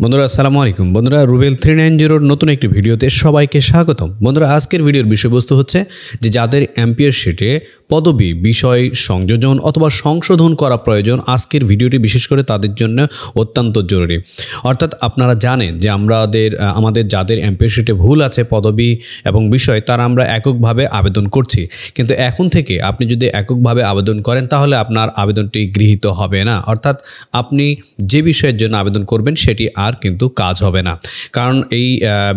বন্ধুরা আসসালামু আলাইকুম বন্ধুরা রুবেল থ্রি নাইন জিরোর নতুন একটি ভিডিওতে সবাইকে স্বাগতম বন্ধুরা আজকের ভিডিওর বিষয়বস্তু হচ্ছে যে যাদের এমপিএর শিটে পদবি বিষয় সংযোজন অথবা সংশোধন করা প্রয়োজন আজকের ভিডিওটি বিশেষ করে তাদের জন্য অত্যন্ত জরুরি অর্থাৎ আপনারা জানেন যে আমাদের আমাদের যাদের এমপিএর শিটে ভুল আছে পদবি এবং বিষয় তারা আমরা এককভাবে আবেদন করছি কিন্তু এখন থেকে আপনি যদি এককভাবে আবেদন করেন তাহলে আপনার আবেদনটি গৃহীত হবে না অর্থাৎ আপনি যে বিষয়ের জন্য আবেদন করবেন সেটি আর কিন্তু কাজ হবে না কারণ এই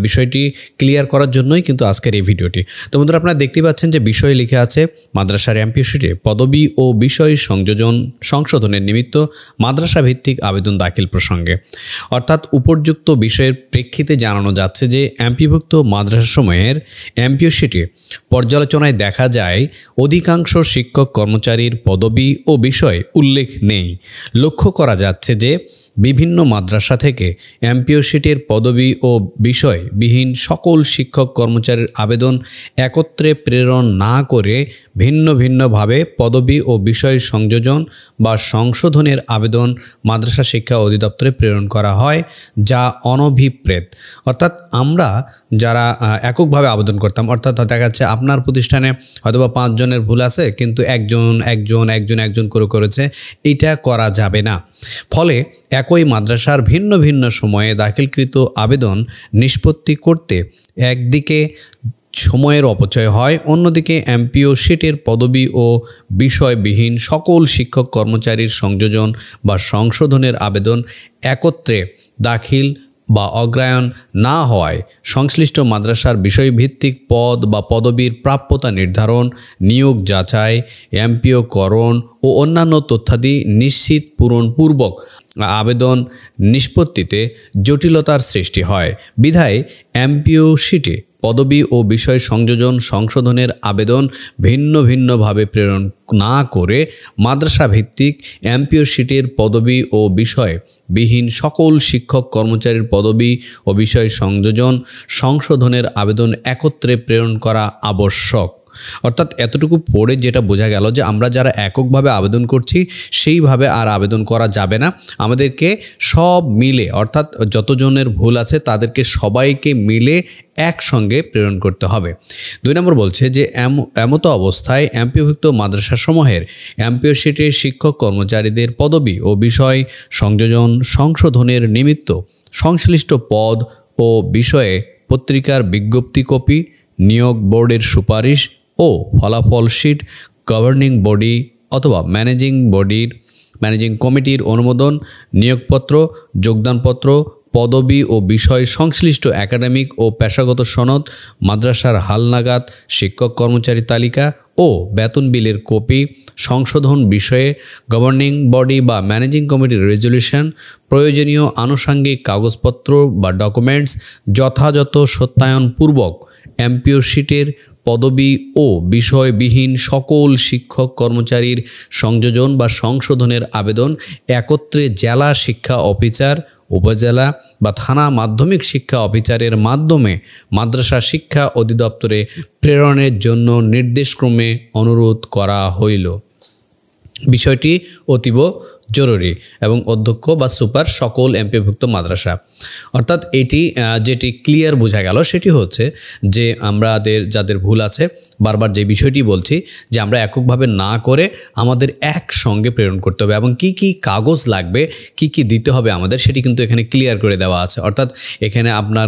বিষয়টি ক্লিয়ার করার জন্যই কিন্তু আজকের এই ভিডিওটি তো বন্ধুরা আপনারা দেখতে পাচ্ছেন যে বিষয় লিখে আছে মাদ্রাসার অ্যাম্পিওশিটে পদবি ও বিষয় সংযোজন সংশোধনের নিমিত্ত মাদ্রাসা ভিত্তিক আবেদন দাখিল প্রসঙ্গে অর্থাৎ উপর্যুক্ত বিষয়ের প্রেক্ষিতে জানানো যাচ্ছে যে এমপিভুক্ত মাদ্রাসা সময়ের অ্যাম্পিওশিটে পর্যালোচনায় দেখা যায় অধিকাংশ শিক্ষক কর্মচারীর পদবি ও বিষয় উল্লেখ নেই লক্ষ্য করা যাচ্ছে যে বিভিন্ন মাদ্রাসা থেকে অ্যাম্পিওশিটের পদবি ও বিষয়বিহীন সকল শিক্ষক কর্মচারীর আবেদন একত্রে প্রেরণ না করে ভিন্ন ভিন্নভাবে পদবি ও বিষয় সংযোজন বা সংশোধনের আবেদন মাদ্রাসা শিক্ষা অধিদপ্তরে প্রেরণ করা হয় যা অনভিপ্রেত অর্থাৎ আমরা যারা এককভাবে আবেদন করতাম অর্থাৎ দেখা যাচ্ছে আপনার প্রতিষ্ঠানে হয়তো বা পাঁচজনের ভুল আছে কিন্তু একজন একজন একজন একজন করে করেছে এটা করা যাবে না ফলে একই মাদ্রাসার ভিন্ন ভিন্ন বিভিন্ন সময়ে দাখিলকৃত আবেদন নিষ্পত্তি করতে একদিকে সময়ের অপচয় হয় অন্যদিকে এমপিও সিটের পদবি ও বিষয়বিহীন সকল শিক্ষক কর্মচারীর সংযোজন বা সংশোধনের আবেদন একত্রে দাখিল বা অগ্রায়ণ না হওয়ায় সংশ্লিষ্ট মাদ্রাসার বিষয়ভিত্তিক পদ বা পদবীর প্রাপ্যতা নির্ধারণ নিয়োগ যাচাই এমপিওকরণ ও অন্যান্য তথ্যাদি নিশ্চিত পূরণপূর্বক আবেদন নিষ্পত্তিতে জটিলতার সৃষ্টি হয় বিধায় সিটে পদবি ও বিষয় সংযোজন সংশোধনের আবেদন ভিন্ন ভিন্নভাবে প্রেরণ না করে মাদ্রাসা ভিত্তিক সিটের পদবি ও বিষয় বিহীন সকল শিক্ষক কর্মচারীর পদবি ও বিষয় সংযোজন সংশোধনের আবেদন একত্রে প্রেরণ করা আবশ্যক অর্থাৎ এতটুকু পড়ে যেটা বোঝা গেল যে আমরা যারা এককভাবে আবেদন করছি সেইভাবে আর আবেদন করা যাবে না আমাদেরকে সব মিলে অর্থাৎ যতজনের ভুল আছে তাদেরকে সবাইকে মিলে একসঙ্গে প্রেরণ করতে হবে দুই নম্বর বলছে যে এমত অবস্থায় এমপিভুক্ত মাদ্রাসাসমূহের এমপিওশিটের শিক্ষক কর্মচারীদের পদবি ও বিষয় সংযোজন সংশোধনের নিমিত্ত সংশ্লিষ্ট পদ ও বিষয়ে পত্রিকার বিজ্ঞপ্তি কপি নিয়োগ বোর্ডের সুপারিশ ও ফলাফল শিট গভর্নিং বডি অথবা ম্যানেজিং বডির ম্যানেজিং কমিটির অনুমোদন নিয়োগপত্র যোগদানপত্র পদবি ও বিষয় সংশ্লিষ্ট একাডেমিক ও পেশাগত সনদ মাদ্রাসার হালনাগাদ শিক্ষক কর্মচারী তালিকা ও বেতন বিলের কপি সংশোধন বিষয়ে গভর্নিং বডি বা ম্যানেজিং কমিটির রেজলিউশন প্রয়োজনীয় আনুষাঙ্গিক কাগজপত্র বা ডকুমেন্টস যথাযথ সত্যায়নপূর্বক এমপিও শিটের পদবি ও বিষয়বিহীন সকল শিক্ষক কর্মচারীর সংযোজন বা সংশোধনের আবেদন একত্রে জেলা শিক্ষা অফিসার উপজেলা বা থানা মাধ্যমিক শিক্ষা অফিসারের মাধ্যমে মাদ্রাসা শিক্ষা অধিদপ্তরে প্রেরণের জন্য নির্দেশক্রমে অনুরোধ করা হইল বিষয়টি অতীব জরুরি এবং অধ্যক্ষ বা সুপার সকল এমপিভুক্ত মাদ্রাসা অর্থাৎ এটি যেটি ক্লিয়ার বোঝা গেল সেটি হচ্ছে যে আমরাদের যাদের ভুল আছে বারবার যে বিষয়টি বলছি যে আমরা এককভাবে না করে আমাদের একসঙ্গে প্রেরণ করতে হবে এবং কি কি কাগজ লাগবে কি কি দিতে হবে আমাদের সেটি কিন্তু এখানে ক্লিয়ার করে দেওয়া আছে অর্থাৎ এখানে আপনার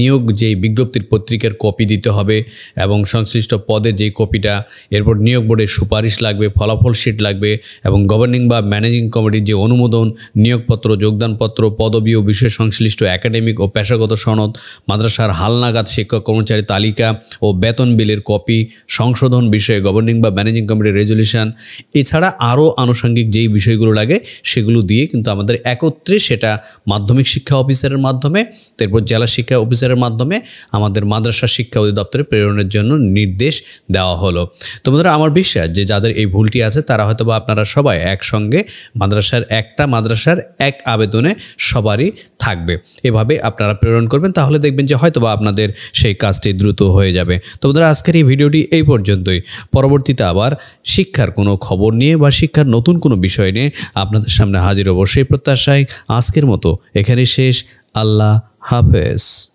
নিয়োগ যেই বিজ্ঞপ্তির পত্রিকার কপি দিতে হবে এবং সংশ্লিষ্ট পদে যেই কপিটা এরপর নিয়োগ বোর্ডের সুপারিশ লাগবে ফলাফল শিট লাগবে এবং গভর্নিং বা ম্যানেজিং কমিটির যে অনুমোদন নিয়োগপত্র যোগদানপত্র পদবি ও বিষয় সংশ্লিষ্ট একাডেমিক ও পেশাগত সনদ মাদ্রাসার হালনাগাদ শিক্ষক কর্মচারী তালিকা ও বেতন বিলের কপি সংশোধন বিষয়ে গভর্নিং বা ম্যানেজিং কমিটির রেজলিউশন এছাড়া আরও আনুষঙ্গিক যেই বিষয়গুলো লাগে সেগুলো দিয়ে কিন্তু আমাদের একত্রে সেটা মাধ্যমিক শিক্ষা অফিসারের মাধ্যমে তারপর জেলা শিক্ষা অফিসারের মাধ্যমে আমাদের মাদ্রাসা শিক্ষা অধিদপ্তরে প্রেরণের জন্য নির্দেশ দেওয়া হলো তোমাদের আমার বিশ্বাস যে যাদের এই ভুলটি আছে তারা হয়তো বা আপনারা সবাই একসঙ্গে মাদ্রাসার একটা মাদ্রাসার এক আবেদনে সবারই থাকবে এভাবে আপনারা প্রেরণ করবেন তাহলে দেখবেন যে হয়তোবা আপনাদের সেই কাজটি দ্রুত হয়ে যাবে তো বন্ধুরা আজকের এই ভিডিওটি এই পর্যন্তই পরবর্তীতে আবার শিক্ষার কোনো খবর নিয়ে বা শিক্ষার নতুন কোনো বিষয় নিয়ে আপনাদের সামনে হাজির অবশ্যই প্রত্যাশায় আজকের মতো এখানে শেষ আল্লাহ হাফেজ